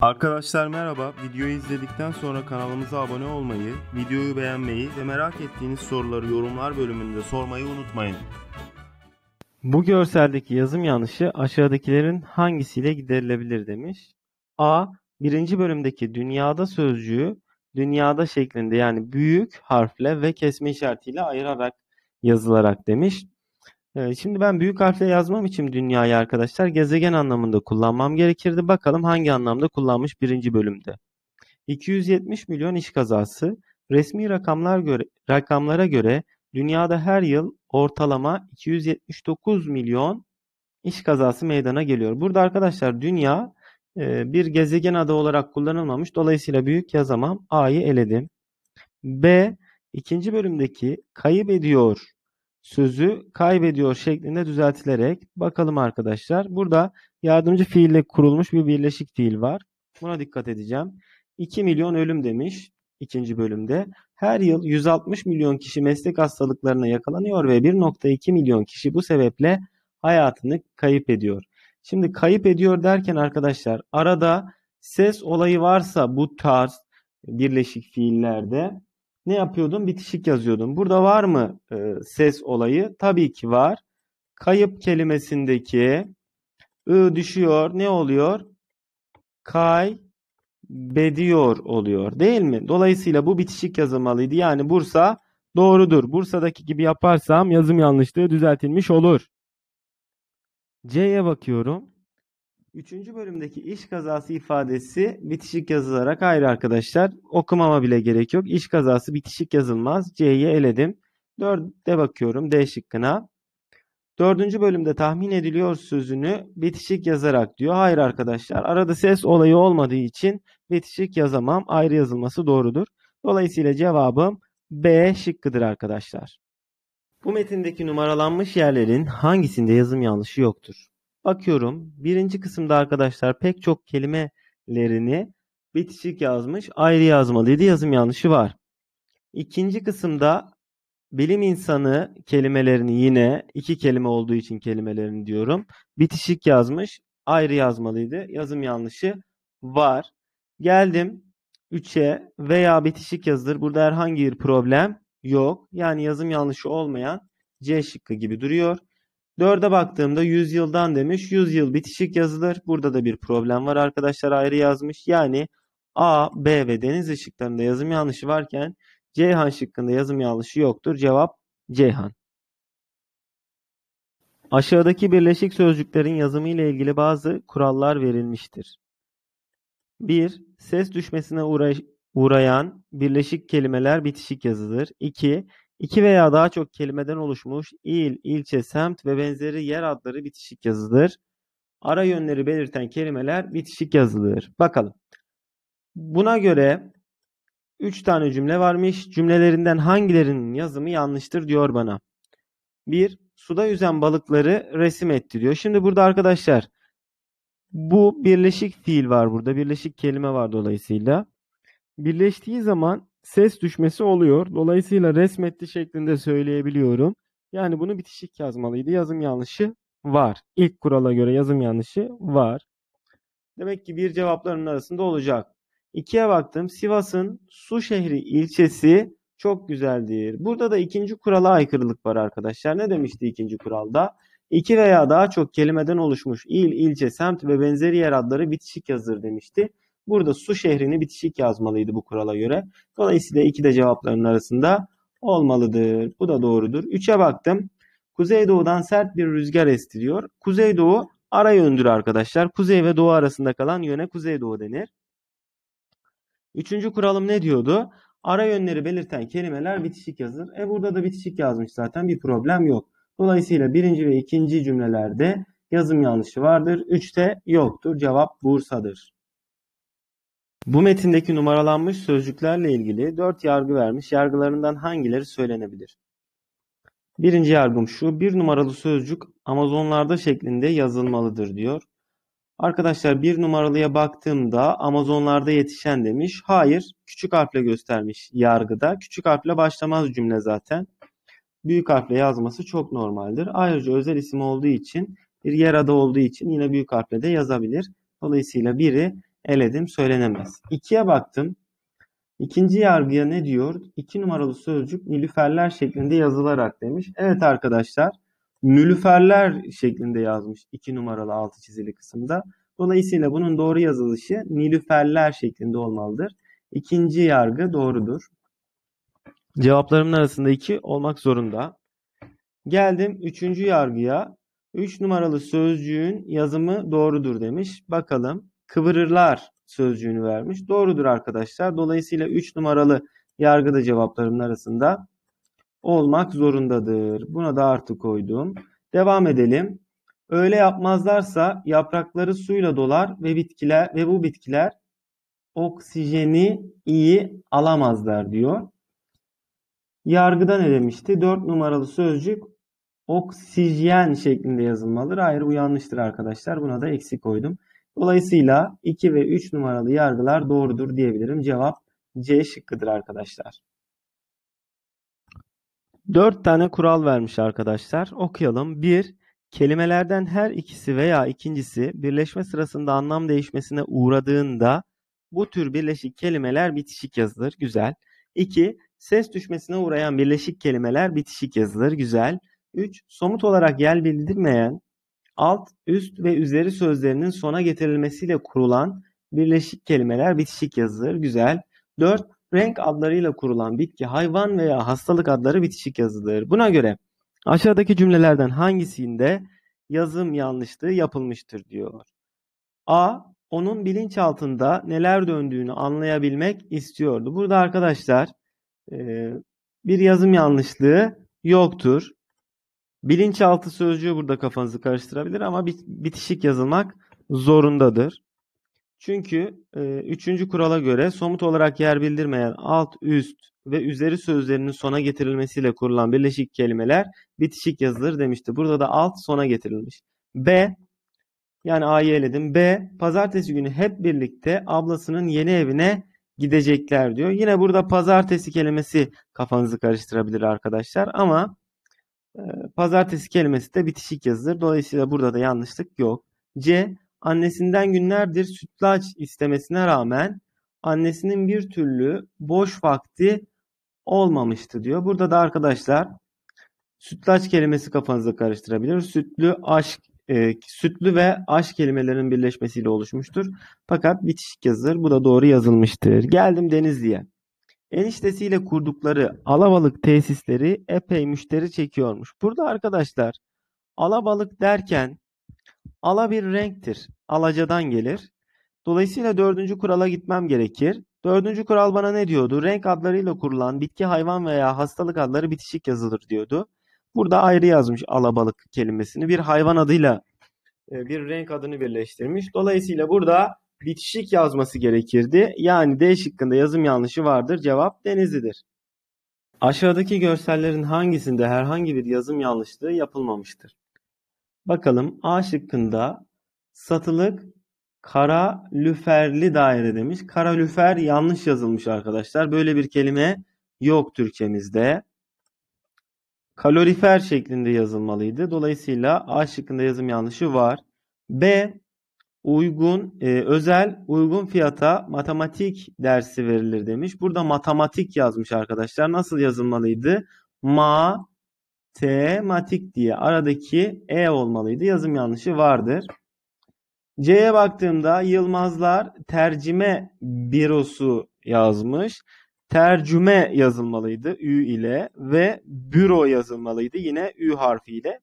Arkadaşlar merhaba. Videoyu izledikten sonra kanalımıza abone olmayı, videoyu beğenmeyi ve merak ettiğiniz soruları yorumlar bölümünde sormayı unutmayın. Bu görseldeki yazım yanlışı aşağıdakilerin hangisiyle giderilebilir demiş. A. Birinci bölümdeki dünyada sözcüğü dünyada şeklinde yani büyük harfle ve kesme işaretiyle ayırarak yazılarak demiş. Evet, şimdi ben büyük harfle yazmam için dünyayı arkadaşlar gezegen anlamında kullanmam gerekirdi. Bakalım hangi anlamda kullanmış birinci bölümde. 270 milyon iş kazası. Resmi rakamlar göre, rakamlara göre dünyada her yıl ortalama 279 milyon iş kazası meydana geliyor. Burada arkadaşlar dünya e, bir gezegen adı olarak kullanılmamış. Dolayısıyla büyük yazamam. A'yı eledim. B ikinci bölümdeki kaybediyor sözü kaybediyor şeklinde düzeltilerek bakalım arkadaşlar. Burada yardımcı fiille kurulmuş bir birleşik fiil var. Buna dikkat edeceğim. 2 milyon ölüm demiş ikinci bölümde. Her yıl 160 milyon kişi meslek hastalıklarına yakalanıyor ve 1.2 milyon kişi bu sebeple hayatını kayıp ediyor. Şimdi kayıp ediyor derken arkadaşlar arada ses olayı varsa bu tarz birleşik fiillerde ne yapıyordum? Bitişik yazıyordum. Burada var mı e, ses olayı? Tabii ki var. Kayıp kelimesindeki ı düşüyor. Ne oluyor? Kay bediyor oluyor değil mi? Dolayısıyla bu bitişik yazılmalıydı. Yani Bursa doğrudur. Bursa'daki gibi yaparsam yazım yanlışlığı düzeltilmiş olur. C'ye bakıyorum. Üçüncü bölümdeki iş kazası ifadesi bitişik yazılarak ayrı arkadaşlar. Okumama bile gerek yok. İş kazası bitişik yazılmaz. C'yi eledim. 4'e bakıyorum D şıkkına. Dördüncü bölümde tahmin ediliyor sözünü bitişik yazarak diyor. Hayır arkadaşlar arada ses olayı olmadığı için bitişik yazamam. Ayrı yazılması doğrudur. Dolayısıyla cevabım B şıkkıdır arkadaşlar. Bu metindeki numaralanmış yerlerin hangisinde yazım yanlışı yoktur? Bakıyorum birinci kısımda arkadaşlar pek çok kelimelerini bitişik yazmış ayrı yazmalıydı yazım yanlışı var. İkinci kısımda bilim insanı kelimelerini yine iki kelime olduğu için kelimelerini diyorum. Bitişik yazmış ayrı yazmalıydı yazım yanlışı var. Geldim 3'e veya bitişik yazılır. Burada herhangi bir problem yok. Yani yazım yanlışı olmayan C şıkkı gibi duruyor. 4'e baktığımda 100 yıldan demiş. 100 yıl bitişik yazılır. Burada da bir problem var arkadaşlar ayrı yazmış. Yani A, B ve deniz ışıklarında yazım yanlışı varken Ceyhan şıkkında yazım yanlışı yoktur. Cevap Ceyhan. Aşağıdaki birleşik sözcüklerin yazımı ile ilgili bazı kurallar verilmiştir. 1. Ses düşmesine uğrayan birleşik kelimeler bitişik yazılır. 2. İki veya daha çok kelimeden oluşmuş il, ilçe, semt ve benzeri yer adları bitişik yazıdır. Ara yönleri belirten kelimeler bitişik yazılıdır. Bakalım. Buna göre 3 tane cümle varmış. Cümlelerinden hangilerinin yazımı yanlıştır diyor bana. 1. Suda yüzen balıkları resim ettiriyor. Şimdi burada arkadaşlar bu birleşik fiil var burada. Birleşik kelime var dolayısıyla. Birleştiği zaman ses düşmesi oluyor. Dolayısıyla resmetti şeklinde söyleyebiliyorum. Yani bunu bitişik yazmalıydı. Yazım yanlışı var. İlk kurala göre yazım yanlışı var. Demek ki bir cevapların arasında olacak. İkiye baktım. Sivas'ın Su şehri ilçesi çok güzeldir. Burada da ikinci kurala aykırılık var arkadaşlar. Ne demişti ikinci kuralda? İki veya daha çok kelimeden oluşmuş il, ilçe, semt ve benzeri yer adları bitişik yazılır demişti. Burada su şehrini bitişik yazmalıydı bu kurala göre. Dolayısıyla iki de cevapların arasında olmalıdır. Bu da doğrudur. Üçe baktım. Kuzeydoğu'dan sert bir rüzgar esti diyor. Kuzeydoğu ara yöndür arkadaşlar. Kuzey ve doğu arasında kalan yöne kuzeydoğu denir. Üçüncü kuralım ne diyordu? Ara yönleri belirten kelimeler bitişik yazılır. E burada da bitişik yazmış zaten bir problem yok. Dolayısıyla birinci ve ikinci cümlelerde yazım yanlışı vardır. Üçte yoktur. Cevap Bursa'dır. Bu metindeki numaralanmış sözcüklerle ilgili dört yargı vermiş. Yargılarından hangileri söylenebilir? Birinci yargım şu. Bir numaralı sözcük Amazonlarda şeklinde yazılmalıdır diyor. Arkadaşlar bir numaralıya baktığımda Amazonlarda yetişen demiş. Hayır küçük harfle göstermiş yargıda. Küçük harfle başlamaz cümle zaten. Büyük harfle yazması çok normaldir. Ayrıca özel isim olduğu için bir yer adı olduğu için yine büyük harfle de yazabilir. Dolayısıyla biri eledim söylenemez. İkiye baktım. İkinci yargıya ne diyor? İki numaralı sözcük nilüferler şeklinde yazılarak demiş. Evet arkadaşlar nülüferler şeklinde yazmış 2 numaralı altı çizili kısımda. Dolayısıyla bunun doğru yazılışı nilüferler şeklinde olmalıdır. İkinci yargı doğrudur. Cevaplarımın arasında iki olmak zorunda. Geldim üçüncü yargıya. Üç numaralı sözcüğün yazımı doğrudur demiş. Bakalım kıvırırlar sözcüğünü vermiş. Doğrudur arkadaşlar. Dolayısıyla 3 numaralı yargıda cevaplarımın arasında olmak zorundadır. Buna da artı koydum. Devam edelim. Öyle yapmazlarsa yaprakları suyla dolar ve bitkiler ve bu bitkiler oksijeni iyi alamazlar diyor. Yargıda ne demişti? 4 numaralı sözcük oksijen şeklinde yazılmalıdır. Hayır bu yanlıştır arkadaşlar. Buna da eksik koydum. Dolayısıyla 2 ve 3 numaralı yargılar doğrudur diyebilirim. Cevap C şıkkıdır arkadaşlar. 4 tane kural vermiş arkadaşlar. Okuyalım. 1. Kelimelerden her ikisi veya ikincisi birleşme sırasında anlam değişmesine uğradığında bu tür birleşik kelimeler bitişik yazılır. Güzel. 2. Ses düşmesine uğrayan birleşik kelimeler bitişik yazılır. Güzel. 3. Somut olarak yer bildirmeyen alt, üst ve üzeri sözlerinin sona getirilmesiyle kurulan birleşik kelimeler bitişik yazılır. Güzel. 4. Renk adlarıyla kurulan bitki, hayvan veya hastalık adları bitişik yazılır. Buna göre aşağıdaki cümlelerden hangisinde yazım yanlışlığı yapılmıştır diyor. A. Onun bilinç altında neler döndüğünü anlayabilmek istiyordu. Burada arkadaşlar bir yazım yanlışlığı yoktur. Bilinçaltı sözcüğü burada kafanızı karıştırabilir ama bitişik yazılmak zorundadır. Çünkü e, üçüncü kurala göre somut olarak yer bildirmeyen alt, üst ve üzeri sözlerinin sona getirilmesiyle kurulan birleşik kelimeler bitişik yazılır demişti. Burada da alt sona getirilmiş. B yani A'yı eledim. B pazartesi günü hep birlikte ablasının yeni evine gidecekler diyor. Yine burada pazartesi kelimesi kafanızı karıştırabilir arkadaşlar ama ee, pazartesi kelimesi de bitişik yazılır. Dolayısıyla burada da yanlışlık yok. C. Annesinden günlerdir sütlaç istemesine rağmen annesinin bir türlü boş vakti olmamıştı diyor. Burada da arkadaşlar sütlaç kelimesi kafanızda karıştırabilir. Sütlü aşk e, sütlü ve aş kelimelerinin birleşmesiyle oluşmuştur. Fakat bitişik yazılır. Bu da doğru yazılmıştır. Geldim Denizli'ye. Eniştesiyle kurdukları alabalık tesisleri epey müşteri çekiyormuş. Burada arkadaşlar alabalık derken ala bir renktir. Alacadan gelir. Dolayısıyla dördüncü kurala gitmem gerekir. Dördüncü kural bana ne diyordu? Renk adlarıyla kurulan bitki, hayvan veya hastalık adları bitişik yazılır diyordu. Burada ayrı yazmış alabalık kelimesini. Bir hayvan adıyla e, bir renk adını birleştirmiş. Dolayısıyla burada bitişik yazması gerekirdi. Yani D şıkkında yazım yanlışı vardır. Cevap Denizli'dir. Aşağıdaki görsellerin hangisinde herhangi bir yazım yanlışlığı yapılmamıştır? Bakalım A şıkkında satılık kara lüferli daire demiş. Kara lüfer yanlış yazılmış arkadaşlar. Böyle bir kelime yok Türkçemizde. Kalorifer şeklinde yazılmalıydı. Dolayısıyla A şıkkında yazım yanlışı var. B uygun e, özel uygun fiyata matematik dersi verilir demiş. Burada matematik yazmış arkadaşlar. Nasıl yazılmalıydı? Ma tematik diye aradaki e olmalıydı. Yazım yanlışı vardır. C'ye baktığımda Yılmazlar tercüme bürosu yazmış. Tercüme yazılmalıydı ü ile ve büro yazılmalıydı yine ü harfiyle.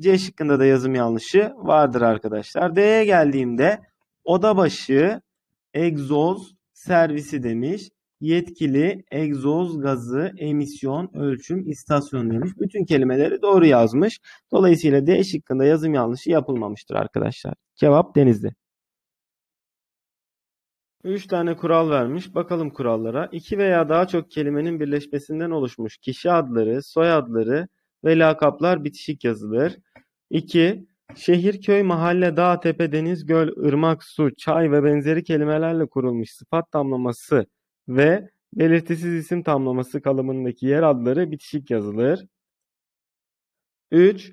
C şıkkında da yazım yanlışı vardır arkadaşlar. D'ye geldiğimde oda başı egzoz servisi demiş. Yetkili egzoz gazı emisyon ölçüm istasyonu demiş. Bütün kelimeleri doğru yazmış. Dolayısıyla D şıkkında yazım yanlışı yapılmamıştır arkadaşlar. Cevap Denizli. 3 tane kural vermiş. Bakalım kurallara. 2 veya daha çok kelimenin birleşmesinden oluşmuş kişi adları, soyadları ve lakaplar bitişik yazılır. 2. Şehir, köy, mahalle, dağ, tepe, deniz, göl, ırmak, su, çay ve benzeri kelimelerle kurulmuş sıfat tamlaması ve belirtisiz isim tamlaması kalıbındaki yer adları bitişik yazılır. 3.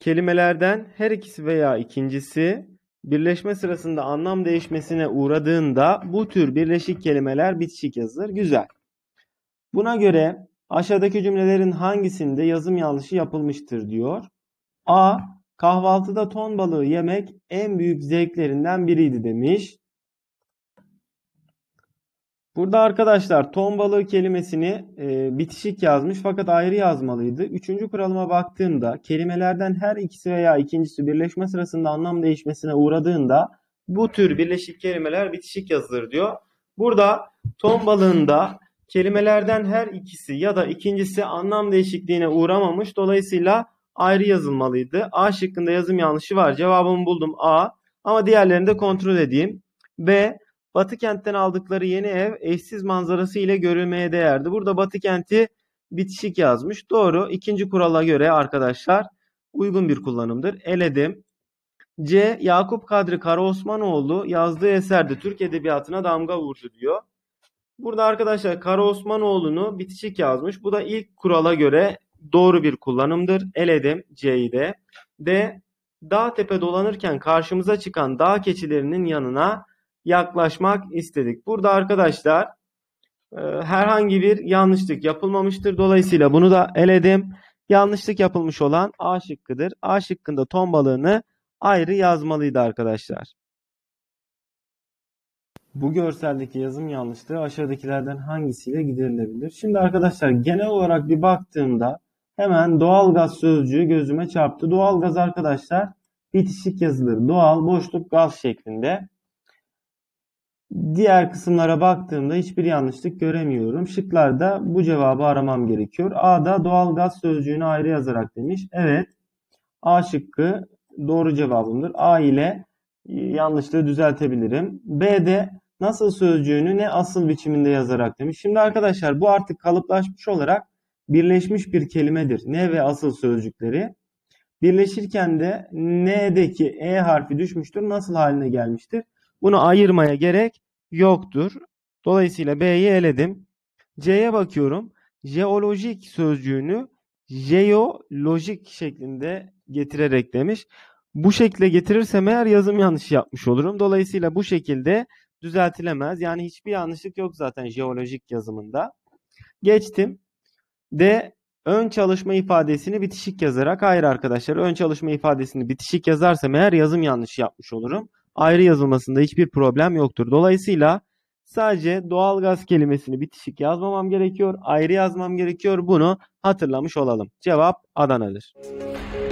Kelimelerden her ikisi veya ikincisi birleşme sırasında anlam değişmesine uğradığında bu tür birleşik kelimeler bitişik yazılır. Güzel. Buna göre aşağıdaki cümlelerin hangisinde yazım yanlışı yapılmıştır diyor. A. Kahvaltıda ton balığı yemek en büyük zevklerinden biriydi demiş. Burada arkadaşlar ton balığı kelimesini e, bitişik yazmış fakat ayrı yazmalıydı. Üçüncü kuralıma baktığımda kelimelerden her ikisi veya ikincisi birleşme sırasında anlam değişmesine uğradığında bu tür birleşik kelimeler bitişik yazılır diyor. Burada ton balığında kelimelerden her ikisi ya da ikincisi anlam değişikliğine uğramamış. Dolayısıyla ayrı yazılmalıydı. A şıkkında yazım yanlışı var. Cevabımı buldum A. Ama diğerlerini de kontrol edeyim. B. Batı kentten aldıkları yeni ev eşsiz manzarası ile görülmeye değerdi. Burada Batı kenti bitişik yazmış. Doğru. İkinci kurala göre arkadaşlar uygun bir kullanımdır. Eledim. C. Yakup Kadri Karaosmanoğlu yazdığı eserde Türk Edebiyatı'na damga vurdu diyor. Burada arkadaşlar Karaosmanoğlu'nu bitişik yazmış. Bu da ilk kurala göre doğru bir kullanımdır. Eledim C'yi de. D. Dağ tepe dolanırken karşımıza çıkan dağ keçilerinin yanına yaklaşmak istedik. Burada arkadaşlar e, herhangi bir yanlışlık yapılmamıştır. Dolayısıyla bunu da eledim. Yanlışlık yapılmış olan A şıkkıdır. A şıkkında ton balığını ayrı yazmalıydı arkadaşlar. Bu görseldeki yazım yanlışlığı aşağıdakilerden hangisiyle giderilebilir? Şimdi arkadaşlar genel olarak bir baktığımda Hemen doğalgaz sözcüğü gözüme çarptı. Doğalgaz arkadaşlar bitişik yazılır. Doğal boşluk gaz şeklinde. Diğer kısımlara baktığımda hiçbir yanlışlık göremiyorum. Şıklarda bu cevabı aramam gerekiyor. A'da doğalgaz sözcüğünü ayrı yazarak demiş. Evet. A şıkkı doğru cevabımdır. A ile yanlışlığı düzeltebilirim. B'de nasıl sözcüğünü ne asıl biçiminde yazarak demiş. Şimdi arkadaşlar bu artık kalıplaşmış olarak birleşmiş bir kelimedir. Ne ve asıl sözcükleri. Birleşirken de n'deki e harfi düşmüştür. Nasıl haline gelmiştir? Bunu ayırmaya gerek yoktur. Dolayısıyla B'yi eledim. C'ye bakıyorum. Jeolojik sözcüğünü jeolojik şeklinde getirerek demiş. Bu şekilde getirirsem eğer yazım yanlışı yapmış olurum. Dolayısıyla bu şekilde düzeltilemez. Yani hiçbir yanlışlık yok zaten jeolojik yazımında. Geçtim de ön çalışma ifadesini bitişik yazarak hayır arkadaşlar ön çalışma ifadesini bitişik yazarsam eğer yazım yanlışı yapmış olurum. Ayrı yazılmasında hiçbir problem yoktur. Dolayısıyla sadece doğalgaz kelimesini bitişik yazmamam gerekiyor. Ayrı yazmam gerekiyor. Bunu hatırlamış olalım. Cevap Adana'dır.